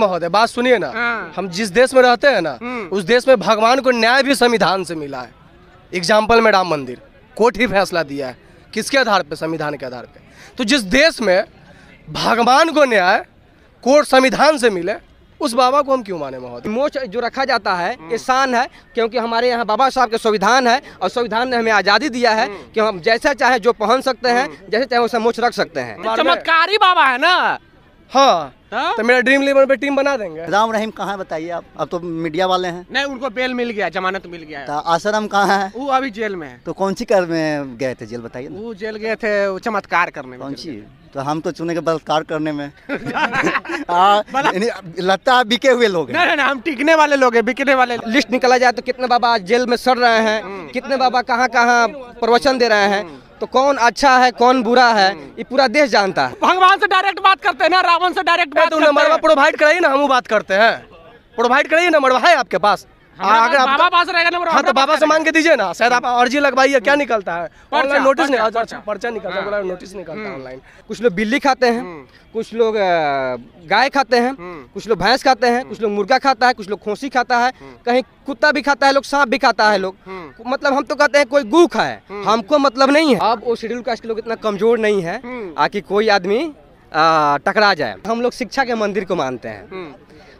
महोदय बात सुनिए ना हाँ। हम जिस देश में रहते हैं ना हम्म। उस देश में भगवान को न्याय भी संविधान से मिला है एग्जाम्पल में राम मंदिर कोर्ट ही फैसला दिया है किसके आधार पर संविधान के आधार पर तो जिस देश में भगवान को न्याय कोर्ट संविधान से मिले उस बाबा को हम क्यों माने महोदय मोच जो रखा जाता है ये शान है क्योंकि हमारे यहाँ बाबा साहब के संविधान है और संविधान ने हमें आज़ादी दिया है हम्म। कि हम जैसा चाहे जो पहन सकते हैं हम्म। जैसे चाहे वैसा मोच रख सकते हैं चमत्कारी बाबा है ना हाँ।, हाँ तो मेरा ड्रीम इलेवन पे टीम बना देंगे राम रहीम कहाँ बताइए आप अब तो मीडिया वाले हैं नहीं उनको बेल मिल गया जमानत मिल गया तो आसरम कहाँ है वो अभी जेल में है तो कौन सी कर में गए थे जेल बताइए वो जेल गए थे चमत्कार करने कौन सी तो हम तो चुने के बलात्कार करने में आ, हाँ, लगता बिके हुए लोग नहीं नहीं हम टिकने वाले लोग हैं बिकने वाले लिस्ट निकला जाए तो कितने बाबा जेल में सड़ रहे हैं हम्म। कितने बाबा कहाँ कहाँ प्रवचन दे रहे हैं हम्म। तो कौन अच्छा है कौन बुरा है ये पूरा देश जानता है भगवान से डायरेक्ट बात करते हैं ना रावण से डायरेक्ट बात नंबर नंबरवा प्रोवाइड कराइए ना हम बात करते हैं प्रोवाइड कराइए नंबरवा है आपके पास हाँ, अगर आप बाबा पास रहेगा नंबर हाँ तो बाबा से मांग के दीजिए ना शायद आप अर्जी लगवाइए क्या निकलता है ऑनलाइन नोटिस नहीं पर्चा निकलता है नोटिस हाँ। निकलता है ऑनलाइन हम्म। कुछ लोग बिल्ली खाते हैं हम्म। कुछ लोग गाय खाते हैं हम्म। कुछ लोग भैंस खाते हैं कुछ लोग मुर्गा खाता है कुछ लोग खोसी खाता है हम्म। कहीं कुत्ता भी खाता है लोग सांप भी खाता है लोग हम्म। मतलब हम तो कहते हैं कोई गुख खाए हमको मतलब नहीं है अब वो शेड्यूल कास्ट के लोग इतना कमजोर नहीं है आकि कोई आदमी टकरा जाए हम लोग शिक्षा के मंदिर को मानते हैं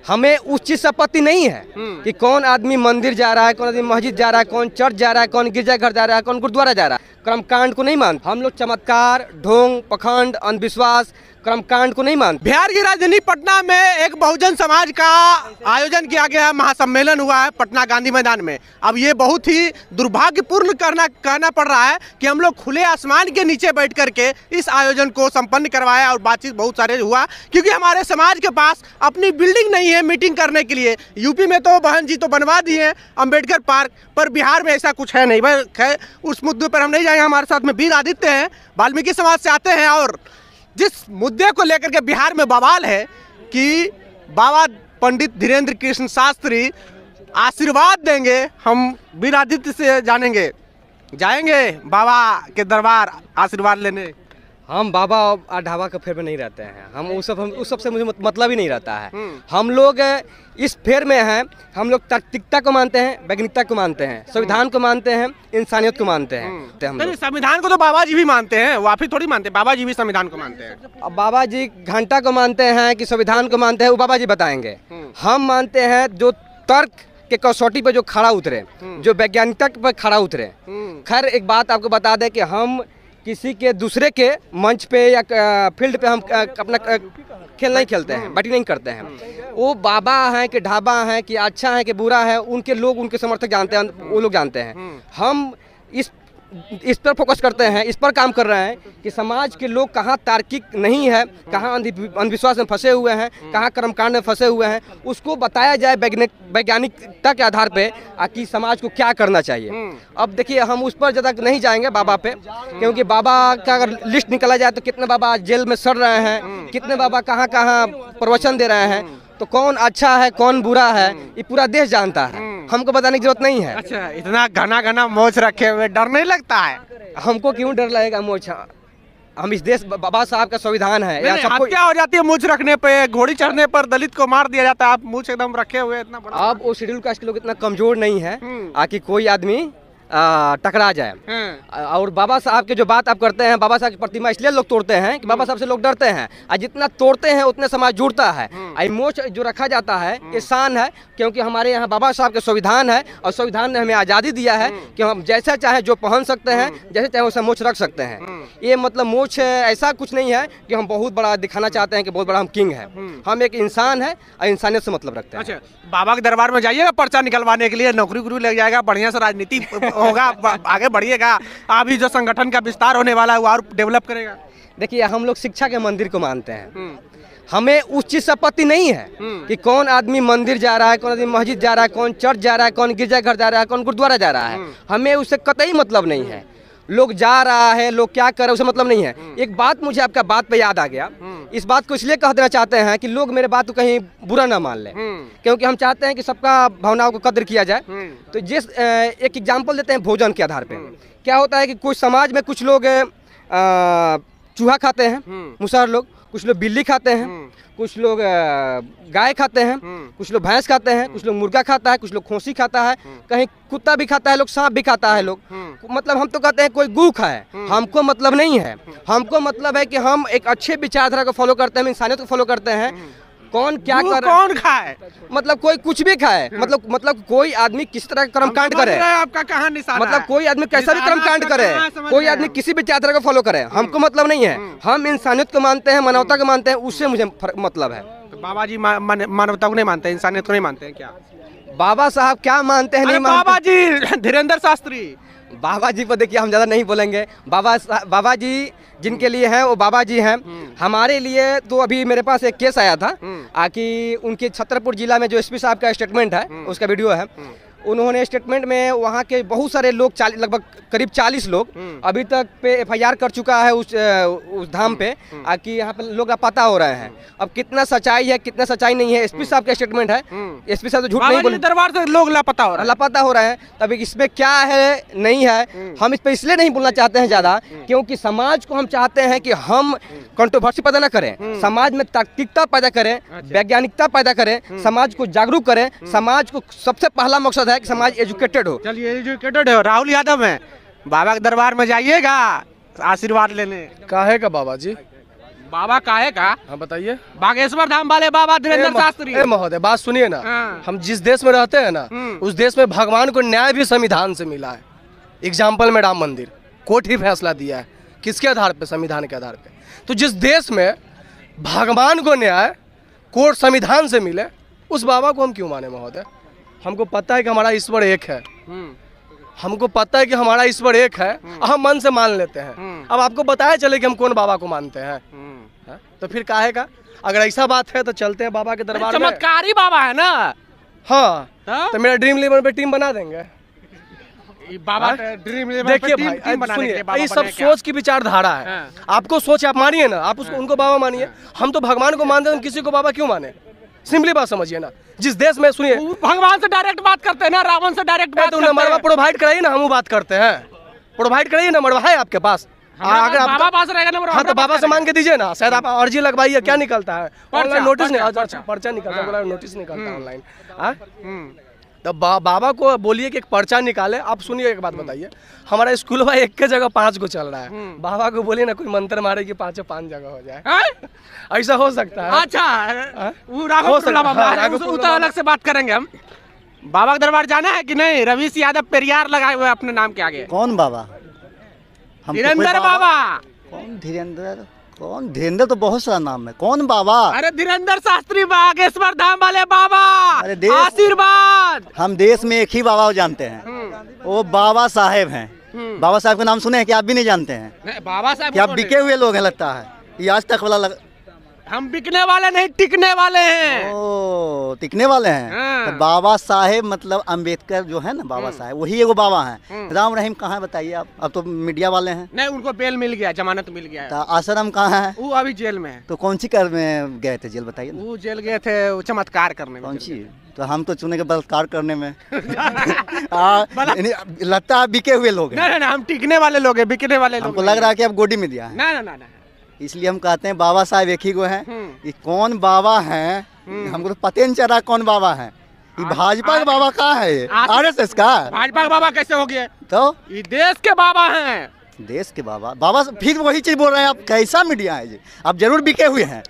हमें उस चीज से आपत्ति नहीं है कि कौन आदमी मंदिर जा रहा है कौन आदमी मस्जिद जा रहा है कौन चर्च जा रहा है कौन गिरजाघर जा रहा है कौन गुरुद्वारा जा रहा है कर्मकांड को नहीं मानते हम लोग चमत्कार ढोंग पखंड अंधविश्वास कर्मकांड को नहीं मानते बिहार की राजधानी पटना में एक बहुजन समाज का आयोजन किया गया है महासम्मेलन हुआ है पटना गांधी मैदान में अब ये बहुत ही दुर्भाग्यपूर्ण करना कहना पड़ रहा है कि हम लोग खुले आसमान के नीचे बैठ करके इस आयोजन को संपन्न करवाया और बातचीत बहुत सारे हुआ क्योंकि हमारे समाज के पास अपनी बिल्डिंग नहीं है मीटिंग करने के लिए यूपी में तो बहन जी तो बनवा दिए हैं अम्बेडकर पार्क पर बिहार में ऐसा कुछ है नहीं उस मुद्दे पर हम नहीं है यहाँ हमारे साथ में वीर आदित्य हैं वाल्मीकि समाज से आते हैं और जिस मुद्दे को लेकर के बिहार में बवाल है कि बाबा पंडित धीरेन्द्र कृष्ण शास्त्री आशीर्वाद देंगे हम वीर आदित्य से जानेंगे जाएंगे बाबा के दरबार आशीर्वाद लेने हम बाबा और ढाबा के फेर में नहीं रहते हैं हम उस सब हम उस सब से मुझे मतलब ही नहीं रहता है हम्म। हम लोग इस फेर में हैं हम लोग तार्किकता को मानते हैं वैज्ञानिकता को मानते हैं हम्म। संविधान को मानते हैं इंसानियत को मानते हैं हम्म। तो हम संविधान को तो बाबा जी भी मानते हैं वाफी थोड़ी मानते हैं बाबा जी भी संविधान को मानते हैं अब बाबा जी घंटा को मानते हैं कि संविधान को मानते हैं वो बाबा जी बताएंगे हम मानते हैं जो तर्क के कसौटी पर जो खड़ा उतरे जो वैज्ञानिकता पर खड़ा उतरे खैर एक बात आपको बता दें कि हम किसी के दूसरे के मंच पे या फील्ड पे हम अपना खेल नहीं खेलते हैं बैटिंग नहीं करते हैं वो बाबा हैं कि ढाबा हैं कि अच्छा है कि बुरा है उनके लोग उनके समर्थक जानते हैं वो लोग जानते हैं हम इस इस पर फोकस करते हैं इस पर काम कर रहे हैं कि समाज के लोग कहाँ तार्किक नहीं है कहाँ अंधविश्वास में फंसे हुए हैं कहाँ कर्मकांड में फंसे हुए हैं उसको बताया जाए वैज्ञानिकता के आधार पे कि समाज को क्या करना चाहिए हम्म। अब देखिए हम उस पर ज़्यादा नहीं जाएंगे बाबा पे क्योंकि बाबा का अगर लिस्ट निकला जाए तो कितने बाबा जेल में सड़ रहे हैं हम्म। कितने बाबा कहाँ कहाँ प्रवचन दे रहे हैं तो कौन अच्छा है कौन बुरा है ये पूरा देश जानता है हमको बताने की जरूरत नहीं है अच्छा इतना घना घना मोछ रखे हुए डर नहीं लगता है हमको क्यों डर लगेगा मोछ हम इस देश बाबा साहब का संविधान है या सबको क्या हो जाती है मूछ रखने पे घोड़ी चढ़ने पर दलित को मार दिया जाता है आप मूछ एकदम रखे हुए इतना बड़ा आप वो शेड्यूल कास्ट लोग इतना कमजोर नहीं है हम्म। कि कोई आदमी टकरा जाए हाँ। और बाबा साहब के जो बात आप करते हैं बाबा साहब की प्रतिमा इसलिए लोग तोड़ते हैं कि बाबा हाँ। साहब से लोग डरते हैं और जितना तोड़ते हैं उतने समाज जुड़ता है हाँ। आई जो रखा जाता है ये शान है क्योंकि हमारे यहाँ बाबा साहब के संविधान है और संविधान ने हमें आज़ादी दिया है कि हम जैसा चाहे जो पहन सकते हैं जैसे चाहे वैसे मोछ रख सकते हैं ये मतलब मोछ ऐसा कुछ नहीं है कि हम बहुत बड़ा दिखाना चाहते हैं कि बहुत बड़ा हम किंग है हम एक इंसान है और इंसानियत से मतलब रखते हैं अच्छा बाबा के दरबार में जाइएगा पर्चा निकलवाने के लिए नौकरी उकरी लग जाएगा बढ़िया से राजनीति होगा आगे बढ़िएगा अभी जो संगठन का विस्तार होने वाला है वो और डेवलप करेगा देखिए हम लोग शिक्षा के मंदिर को मानते हैं हम्म। हमें उस चीज़ से आपत्ति नहीं है हम्म। कि कौन आदमी मंदिर जा रहा है कौन आदमी मस्जिद जा रहा है कौन चर्च जा रहा है कौन गिरजाघर जा रहा है कौन गुरुद्वारा जा रहा है हम्म। हमें उससे कतई मतलब नहीं है लोग जा रहा है लोग क्या कर रहे उसे मतलब नहीं है हम्म। एक बात मुझे आपका बात पे याद आ गया हम्म। इस बात को इसलिए कह देना चाहते हैं कि लोग मेरे बात को कहीं बुरा ना मान लें हम्म। क्योंकि हम चाहते हैं कि सबका भावनाओं को कदर किया जाए तो जिस एक एग्जाम्पल देते हैं भोजन के आधार पर क्या होता है कि कुछ समाज में कुछ लोग चूहा खाते हैं मुसहर लोग कुछ लोग बिल्ली खाते हैं हम्म। कुछ लोग गाय खाते हैं हम्म। कुछ लोग भैंस खाते हैं कुछ लोग मुर्गा खाता है कुछ लोग खोसी खाता है हम्म। कहीं कुत्ता भी खाता है लोग सांप भी खाता है लोग मतलब हम तो कहते हैं कोई गु खाए हमको मतलब नहीं है हमको मतलब है कि हम एक अच्छे विचारधारा को फॉलो करते हैं इंसानियत को फॉलो करते हैं कौन क्या कर कौन खाए मतलब कोई कुछ भी खाए मतलब मतलब कोई आदमी किस तरह का कर्म कांड करे आपका कहा मतलब कोई आदमी कैसा भी कर्म कांड करे कोई आदमी किसी भी चात्रा को फॉलो करे हमको हम्म। मतलब नहीं है हम्म। हम इंसानियत को मानते हैं मानवता को मानते हैं उससे मुझे मतलब है तो बाबा जी मानवता को नहीं मानते इंसानियत को नहीं मानते हैं क्या बाबा साहब क्या मानते हैं नहीं बाबा जी धीरेन्द्र शास्त्री बाबा जी को देखिए हम ज़्यादा नहीं बोलेंगे बाबा बाबा जी जिनके लिए है वो बाबा जी हैं हमारे लिए तो अभी मेरे पास एक केस आया था हम्म। कि उनके छतरपुर जिला में जो एसपी साहब का स्टेटमेंट है हम्म। उसका वीडियो है हम्म। उन्होंने स्टेटमेंट में वहाँ के बहुत सारे लोग लगभग करीब चालीस लोग हम्म। अभी तक पे एफआईआर कर चुका है उस उस धाम पे हम्म, हम्म। कि यहाँ पे लोग पता हो रहे हैं अब कितना सच्चाई है कितना सच्चाई नहीं है एसपी साहब का स्टेटमेंट है एसपी साहब तो झूठ नहीं बोले दरबार से लोग लापता हो रहा है लापता हो रहे हैं तब इसमें क्या है नहीं है हम इस पर इसलिए नहीं बोलना चाहते हैं ज़्यादा क्योंकि समाज को हम चाहते हैं कि हम कंट्रोवर्सी पैदा ना करें समाज में तार्किकता पैदा करें अच्छा। वैज्ञानिकता पैदा करें समाज को जागरूक करें समाज को सबसे पहला मकसद है कि समाज एजुकेटेड हो चलिए एजुकेटेड हो राहुल यादव है बाबा के दरबार में जाइएगा आशीर्वाद लेने काहे का बाबा जी बाबा काहे का हाँ बताइए बागेश्वर धाम वाले बाबा धीरेन्द्र शास्त्री महोदय बात सुनिए ना हाँ। हम जिस देश में रहते हैं ना हम्म। उस देश में भगवान को न्याय भी संविधान से मिला है एग्जाम्पल में राम मंदिर कोर्ट ही फैसला दिया है किसके आधार पर संविधान के आधार पे तो जिस देश में भगवान को न्याय कोर्ट संविधान से मिले उस बाबा को हम क्यों माने महोदय हमको पता है कि हमारा ईश्वर एक है हम्म। हमको पता है कि हमारा ईश्वर एक है हम्म। हम मन से मान लेते हैं हम्म। अब आपको बताया चले कि हम कौन बाबा को मानते हैं हाँ? तो फिर काहे का अगर ऐसा बात है तो चलते हैं बाबा के दरबार चमत्कारी बाबा है ना हाँ, हाँ? तो मेरा ड्रीम इलेवन पे टीम बना देंगे बाबा ड्रीम हाँ? देखिए भाई ये सब सोच की विचारधारा है आपको सोच आप मानिए ना आप उसको उनको बाबा मानिए हम तो भगवान को मानते हैं तो किसी को बाबा क्यों माने सिंपली बात समझिए ना जिस देश में सुनिए भगवान से डायरेक्ट बात करते हैं ना रावण से डायरेक्ट बात करते हैं प्रोवाइड कराइए ना हम बात करते हैं प्रोवाइड कराइए ना मरवा है आपके पास हाँ, अगर आप बाबा पास रहेगा ना हाँ तो बाबा से मांग के दीजिए ना शायद आप अर्जी लगवाइए क्या हम्म। निकलता है ऑनलाइन नोटिस नहीं पर्चा निकलता है नोटिस हाँ। निकलता है ऑनलाइन हम्म। तो बा, बाबा को बोलिए कि एक पर्चा निकाले आप सुनिए एक बात हम्म। बताइए हमारा स्कूल भाई एक के जगह पांच को चल रहा है हम्म। बाबा को बोलिए ना कोई मंत्र मारे कि पांच पांच जगह हो जाए ऐसा हो सकता है अच्छा हाँ? वो राघव हाँ, अलग से बात करेंगे हम बाबा के दरबार जाना है कि नहीं रविश यादव पेरियार लगाए हुए अपने नाम के आगे कौन बाबा तो धीरेन्द्र बाबा कौन धीरेन्द्र कौन धीरेन्द्र तो बहुत सारा नाम है कौन बाबा अरे धीरेन्द्र शास्त्री बागेश्वर धाम वाले बाबा अरे देश आशीर्वाद हम देश में एक ही बाबा को जानते हैं हम्म। वो बाबा साहेब हैं हम्म। बाबा साहब का नाम सुने हैं कि आप भी नहीं जानते हैं बाबा साहब आप बिके हुए लोग हैं लगता है ये आज तक वाला लग... हम बिकने वाले नहीं टिकने वाले हैं ओ टिकने वाले हैं हाँ। तो बाबा साहेब मतलब अंबेडकर जो है ना बाबा हम्म। साहेब वही एगो बाबा हैं हम्म। राम रहीम कहाँ है बताइए आप अब तो मीडिया वाले हैं नहीं उनको बेल मिल गया जमानत मिल गया तो आश्रम कहाँ है वो अभी जेल में है तो कौन सी कर में गए थे जेल बताइए वो जेल गए थे चमत्कार करने कौन सी तो हम तो चुने के बलात्कार करने में आ, लगता है बिके हुए लोग ना ना हम टिकने वाले लोग हैं बिकने वाले लोग लग रहा है कि अब गोडी में दिया है ना ना ना इसलिए हम कहते हैं बाबा साहब एक ही गो हैं हम्म। ये कौन बाबा है हम्म। हमको तो पता नहीं चल रहा कौन बाबा है ये भाजपा का बाबा कहा है आर एस एस का भाजपा का बाबा कैसे हो गया तो ये देश के बाबा हैं देश के बाबा बाबा फिर वही चीज बोल रहे हैं आप कैसा मीडिया है जी आप जरूर बिके हुए हैं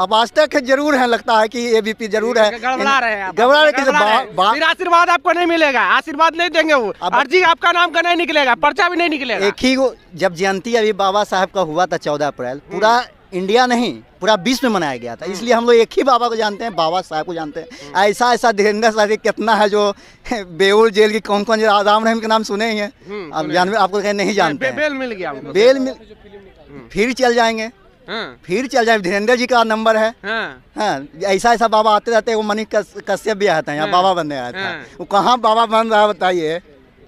अब आज तक जरूर है लगता है कि पी जरूर है घबरा रहे हैं गड़बड़ा रहे आशीर्वाद आपको नहीं मिलेगा आशीर्वाद नहीं देंगे वो अर्जी आपका नाम का नहीं निकलेगा पर्चा भी नहीं निकलेगा एक ही जब जयंती अभी बाबा साहब का हुआ था चौदह अप्रैल पूरा हम्म। इंडिया नहीं पूरा विश्व में मनाया गया था हम्म। इसलिए हम लोग एक ही बाबा को जानते हैं बाबा साहब को जानते हैं हम्म। ऐसा ऐसा धीरेन्द्र साहब कितना है जो बेउल जेल की कौन कौन राम रहीम के नाम सुने ही हैं आप जानवे आपको नहीं जानते बेल मिल गया बेल मिल फिर चल जाएंगे हाँ। फिर चल जाए धीरेन्द्र जी का नंबर है हाँ। हाँ, ऐसा ऐसा बाबा आते रहते वो मनी कश्यप भी आता है यहाँ बाबा बनने आया था वो कहाँ बाबा बन रहा बताइए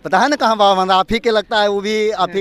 पता है ना कहाँ बाबा बन रहा आप ही के लगता है वो भी आप ही